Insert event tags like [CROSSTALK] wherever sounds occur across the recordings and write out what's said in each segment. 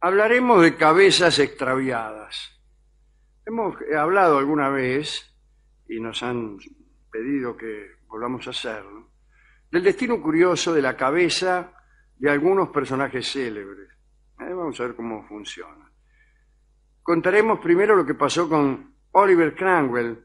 hablaremos de cabezas extraviadas. Hemos eh, hablado alguna vez, y nos han pedido que volvamos a hacerlo, del destino curioso de la cabeza de algunos personajes célebres. Eh, vamos a ver cómo funciona. Contaremos primero lo que pasó con Oliver Cranwell,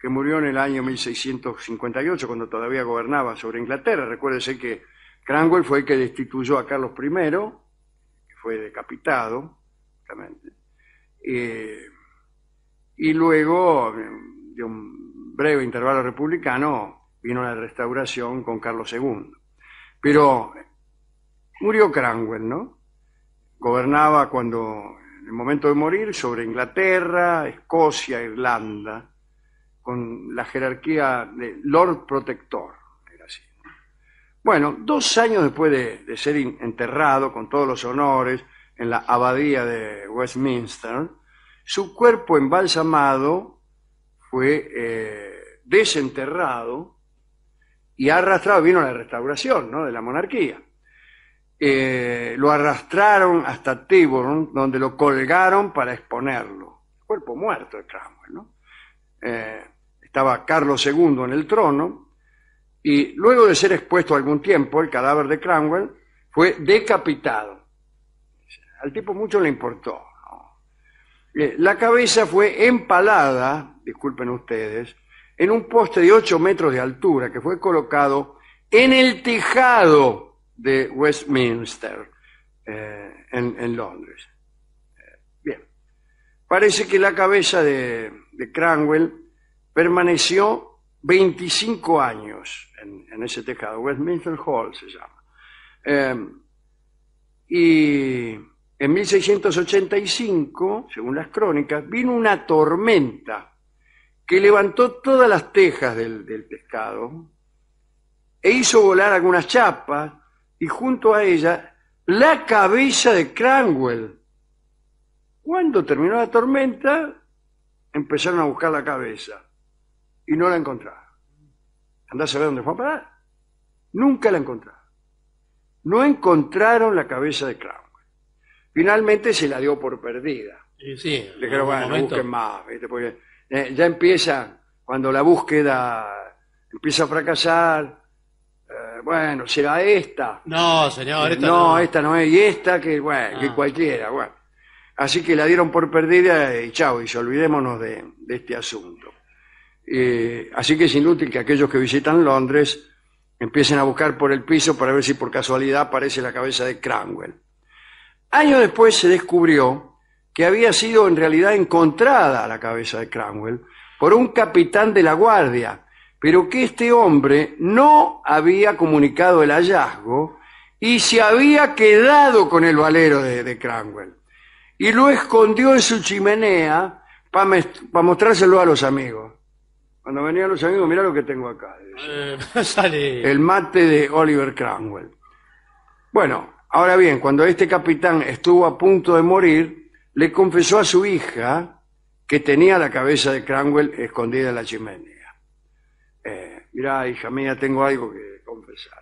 que murió en el año 1658, cuando todavía gobernaba sobre Inglaterra. Recuérdese que Cranwell fue el que destituyó a Carlos I fue decapitado, eh, y luego, de un breve intervalo republicano, vino la restauración con Carlos II. Pero murió Cranwell, ¿no? Gobernaba cuando, en el momento de morir, sobre Inglaterra, Escocia, Irlanda, con la jerarquía de Lord Protector. Bueno, dos años después de, ser enterrado con todos los honores en la abadía de Westminster, su cuerpo embalsamado fue eh, desenterrado y arrastrado, vino la restauración ¿no? de la monarquía. Eh, lo arrastraron hasta Tiburón, donde lo colgaron para exponerlo. Cuerpo muerto de ¿no? Eh, estaba Carlos II en el trono, y luego de ser expuesto algún tiempo, el cadáver de Cranwell fue decapitado. Al tipo mucho le importó. Eh, la cabeza fue empalada, disculpen ustedes, en un poste de 8 metros de altura que fue colocado en el tejado de Westminster, eh, en, Londres. Eh, bien, parece que la cabeza de, de Cranwell permaneció 25 años en, ese tejado, Westminster Hall se llama. Em, y en 1685, según las crónicas, vino una tormenta que levantó todas las tejas del, del pescado e hizo volar algunas chapas y junto a ella la cabeza de Cranwell. Cuando terminó la tormenta, empezaron a buscar la cabeza y no la encontraba. Andá a saber dónde fue a parar. Nunca la encontraron. No encontraron la cabeza de Cromwell. Finalmente se la dio por perdida. Sí, Le dijeron, bueno, no busquen más. ¿viste? Porque, eh, ya empieza, cuando la búsqueda empieza a fracasar, eh, bueno, será esta. No, señor, eh, esta no, esta no es. Y esta, que, bueno, que ah. cualquiera. Bueno. Así que la dieron por perdida y chao, y olvidémonos de este asunto. Eh, así que es inútil que aquellos que visitan Londres empiecen a buscar por el piso para ver si por casualidad aparece la cabeza de Cranwell. Años después se descubrió que había sido en realidad encontrada la cabeza de Cranwell por un capitán de la guardia, pero que este hombre no había comunicado el hallazgo y se había quedado con el valero de, Cranwell y lo escondió en su chimenea para mostrárselo a los amigos. Cuando venían los amigos, mira lo que tengo acá. Eh, [LAUGHS] El mate de Oliver Cranwell. Bueno, ahora bien, cuando este capitán estuvo a punto de morir, le confesó a su hija que tenía la cabeza de Cranwell escondida en la chimenea. Eh, mirá, hija mía, tengo algo que confesarte.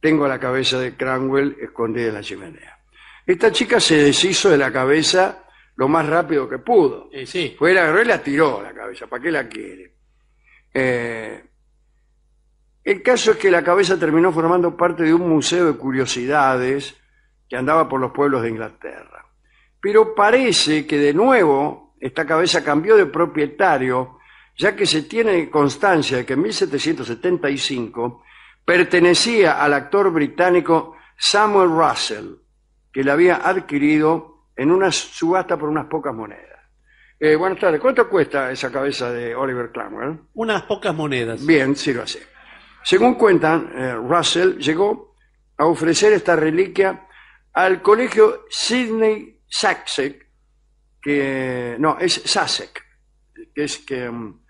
Tengo la cabeza de Cranwell escondida en la chimenea. Esta chica se deshizo de la cabeza lo más rápido que pudo. Sí, Fue, la agarró y la tiró la cabeza, ¿para qué la quiere? Eh, el caso es que la cabeza terminó formando parte de un museo de curiosidades que andaba por los pueblos de Inglaterra. Pero parece que de nuevo esta cabeza cambió de propietario, ya que se tiene constancia de que en 1775 pertenecía al actor británico Samuel Russell, que la había adquirido en una subasta por unas pocas monedas. Eh, buenas tardes, ¿cuánto cuesta esa cabeza de Oliver Cromwell? Unas pocas monedas. Bien, sí lo hace. Según cuentan, eh, Russell llegó a ofrecer esta reliquia al colegio Sidney Sasek. que no, es Sasek, que es que, mm,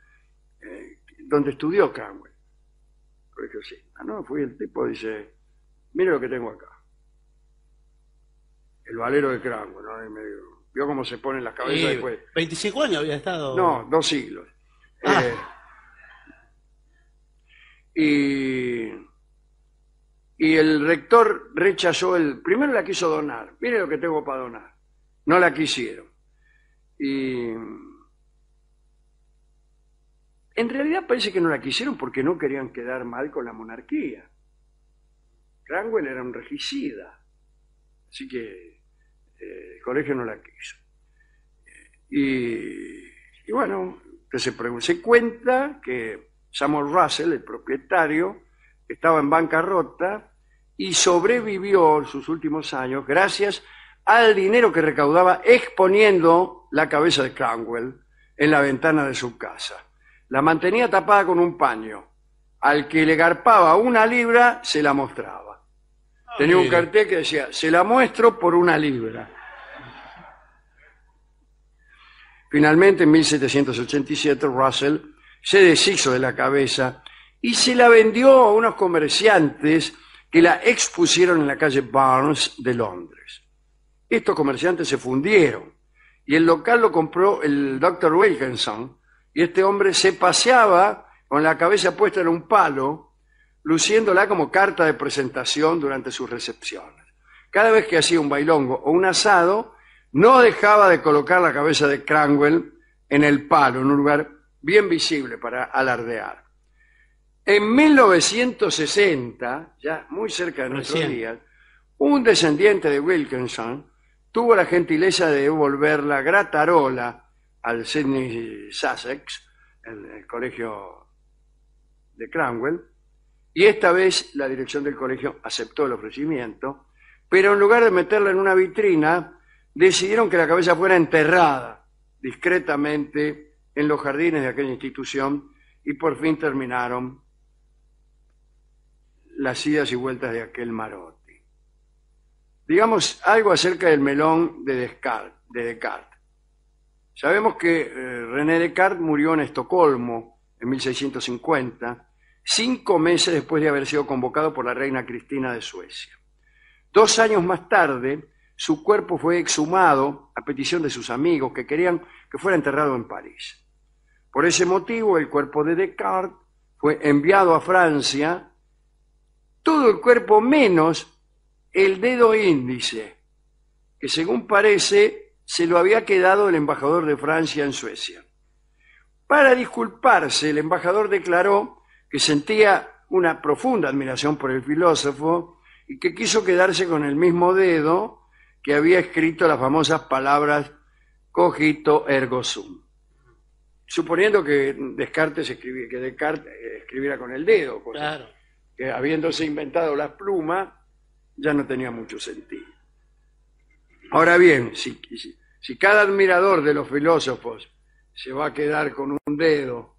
eh, donde estudió Cromwell. Colegio Sidney. ¿no? fui el tipo, dice, mire lo que tengo acá el valero de Crango, ¿no? Y vio cómo se ponen las cabezas después. 25 años había estado. No, dos siglos. Ah. Eh, y, y el rector rechazó el. Primero la quiso donar. Mire lo que tengo para donar. No la quisieron. Y. En realidad parece que no la quisieron porque no querían quedar mal con la monarquía. Cranwell era un regicida. Así que eh, el colegio no la quiso. Eh, y, bueno, se, se cuenta que Samuel Russell, el propietario, estaba en bancarrota y sobrevivió sus últimos años gracias al dinero que recaudaba exponiendo la cabeza de Cromwell en la ventana de su casa. La mantenía tapada con un paño. Al que le garpaba una libra, se la mostraba. Tenía un cartel que decía, se la muestro por una libra. Finalmente, en 1787, Russell se deshizo de la cabeza y se la vendió a unos comerciantes que la expusieron en la calle Barnes de Londres. Estos comerciantes se fundieron y el local lo compró el doctor Wilkinson y este hombre se paseaba con la cabeza puesta en un palo luciéndola como carta de presentación durante sus recepciones. Cada vez que hacía un bailongo o un asado, no dejaba de colocar la cabeza de Cranwell en el palo, en un lugar bien visible para alardear. En 1960, ya muy cerca de nuestros días, un descendiente de Wilkinson tuvo la gentileza de devolver la gratarola al Sydney Sussex, en el colegio de Cranwell, y esta vez la dirección del colegio aceptó el ofrecimiento, pero en lugar de meterla en una vitrina, decidieron que la cabeza fuera enterrada discretamente en los jardines de aquella institución y por fin terminaron las idas y vueltas de aquel marote. Digamos algo acerca del melón de Descartes. De Descartes. Sabemos que eh, René Descartes murió en Estocolmo en 1650 cinco meses después de haber sido convocado por la reina Cristina de Suecia. Dos años más tarde, su cuerpo fue exhumado a petición de sus amigos que querían que fuera enterrado en París. Por ese motivo, el cuerpo de Descartes fue enviado a Francia, todo el cuerpo menos el dedo índice, que según parece se lo había quedado el embajador de Francia en Suecia. Para disculparse, el embajador declaró que sentía una profunda admiración por el filósofo y que quiso quedarse con el mismo dedo que había escrito las famosas palabras cogito ergo sum. Suponiendo que Descartes, eh, escribiera con el dedo, claro. que habiéndose inventado las plumas ya no tenía mucho sentido. Ahora bien, si cada admirador de los filósofos se va a quedar con un dedo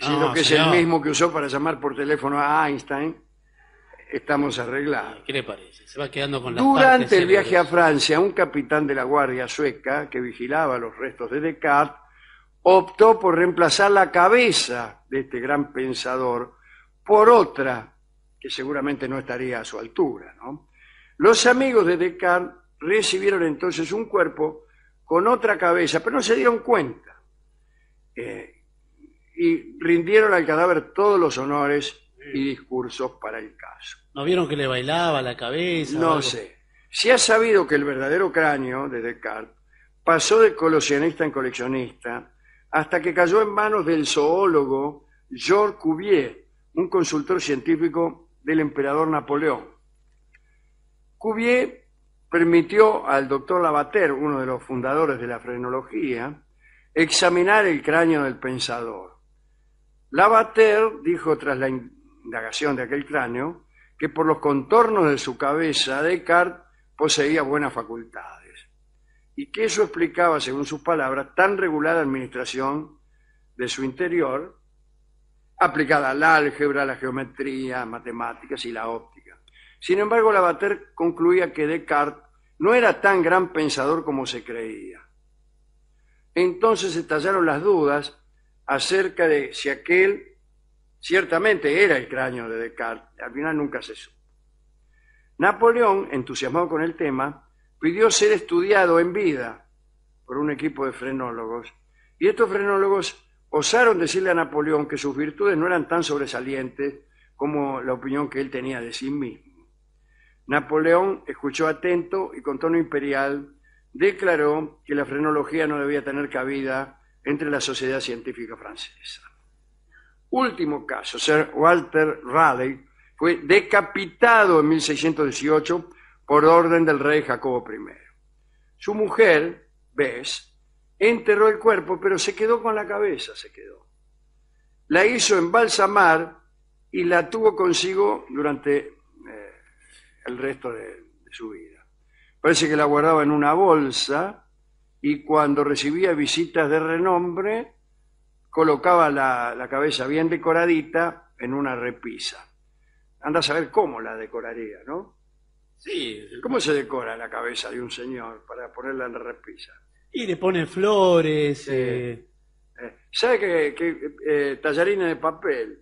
sino que es el mismo que usó para llamar por teléfono a Einstein, estamos arreglados. ¿Qué le parece? Se va quedando con la Durante el viaje a Francia, un capitán de la guardia sueca que vigilaba los restos de Descartes optó por reemplazar la cabeza de este gran pensador por otra que seguramente no estaría a su altura. Los amigos de Descartes recibieron entonces un cuerpo con otra cabeza, pero no se dieron cuenta. Eh, y rindieron al cadáver todos los honores y discursos para el caso. ¿No vieron que le bailaba la cabeza? No sé. Se ha sabido que el verdadero cráneo de Descartes pasó de coleccionista en coleccionista hasta que cayó en manos del zoólogo Georges Cuvier, un consultor científico del emperador Napoleón. Cuvier permitió al doctor Lavater, uno de los fundadores de la frenología, examinar el cráneo del pensador. Lavater dijo tras la indagación de aquel cráneo que por los contornos de su cabeza Descartes poseía buenas facultades y que eso explicaba, según sus palabras, tan regulada administración de su interior aplicada al álgebra, la geometría, matemáticas y la óptica. Sin embargo, Lavater concluía que Descartes no era tan gran pensador como se creía. Entonces estallaron las dudas acerca de si aquel ciertamente era el cráneo de Descartes. Al final nunca se supo. Napoleón, entusiasmado con el tema, pidió ser estudiado en vida por un equipo de frenólogos. Y estos frenólogos osaron decirle a Napoleón que sus virtudes no eran tan sobresalientes como la opinión que él tenía de sí mismo. Napoleón escuchó atento y con tono imperial declaró que la frenología no debía tener cabida entre la sociedad científica francesa. Último caso, Sir Walter Raleigh fue decapitado en 1618 por orden del rey Jacobo I. Su mujer, Bess, enterró el cuerpo, pero se quedó con la cabeza, se quedó. La hizo embalsamar y la tuvo consigo durante eh, el resto de su vida. Parece que la guardaba en una bolsa y cuando recibía visitas de renombre, colocaba la, la cabeza bien decoradita en una repisa. Anda a saber cómo la decoraría, ¿no? Sí. ¿Cómo se decora la cabeza de un señor para ponerla en la repisa? Y le pone flores. Eh. eh, ¿Sabe que, eh, tallarines de papel?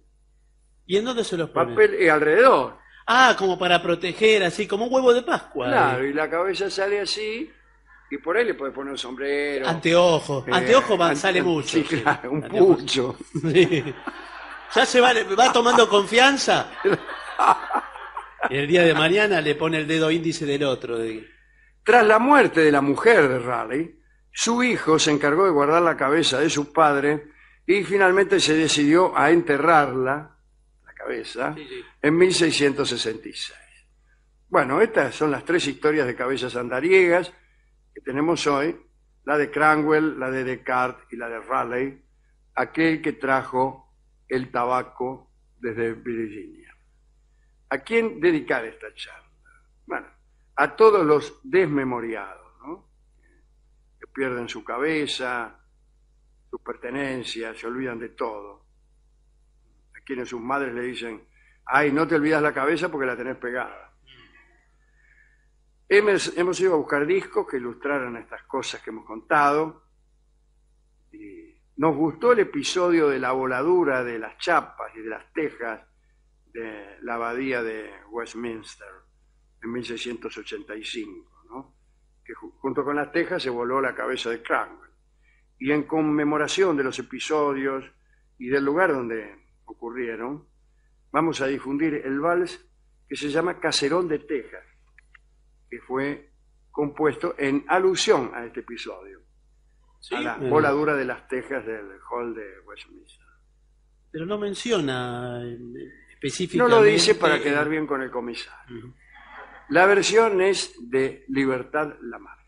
¿Y en dónde se los pone? Papel y eh, alrededor. Ah, como para proteger, así como un huevo de Pascua. Claro, y la cabeza sale así y por ahí le puede poner un sombrero. Anteojo. Eh, Anteojo va, sale mucho. Sí, claro, un [LAUGHS] Ya se va, va tomando confianza. Y el día de mañana le pone el dedo índice del otro. Tras la muerte de la mujer de Raleigh, su hijo se encargó de guardar la cabeza de su padre y finalmente se decidió a enterrarla, la cabeza, en 1666. Bueno, estas son las tres historias de cabezas andariegas que tenemos hoy, la de Cranwell, la de Descartes y la de Raleigh, aquel que trajo el tabaco desde Virginia. ¿A quién dedicar esta charla? Bueno, a todos los desmemoriados, ¿no? Que pierden su cabeza, sus pertenencias, se olvidan de todo. A quienes sus madres le dicen, ay, no te olvidas la cabeza porque la tenés pegada. Hemos, ido a buscar discos que ilustraran estas cosas que hemos contado. nos gustó el episodio de la voladura de las chapas y de las tejas de la abadía de Westminster en 1685, que junto con las tejas se voló la cabeza de Cranwell. Y en conmemoración de los episodios y del lugar donde ocurrieron, vamos a difundir el vals que se llama Caserón de Tejas que fue compuesto en alusión a este episodio, a la voladura de las tejas del hall de Westminster. Pero no menciona eh, específicamente. No lo dice para quedar bien con el comisario. La versión es de Libertad Lamar.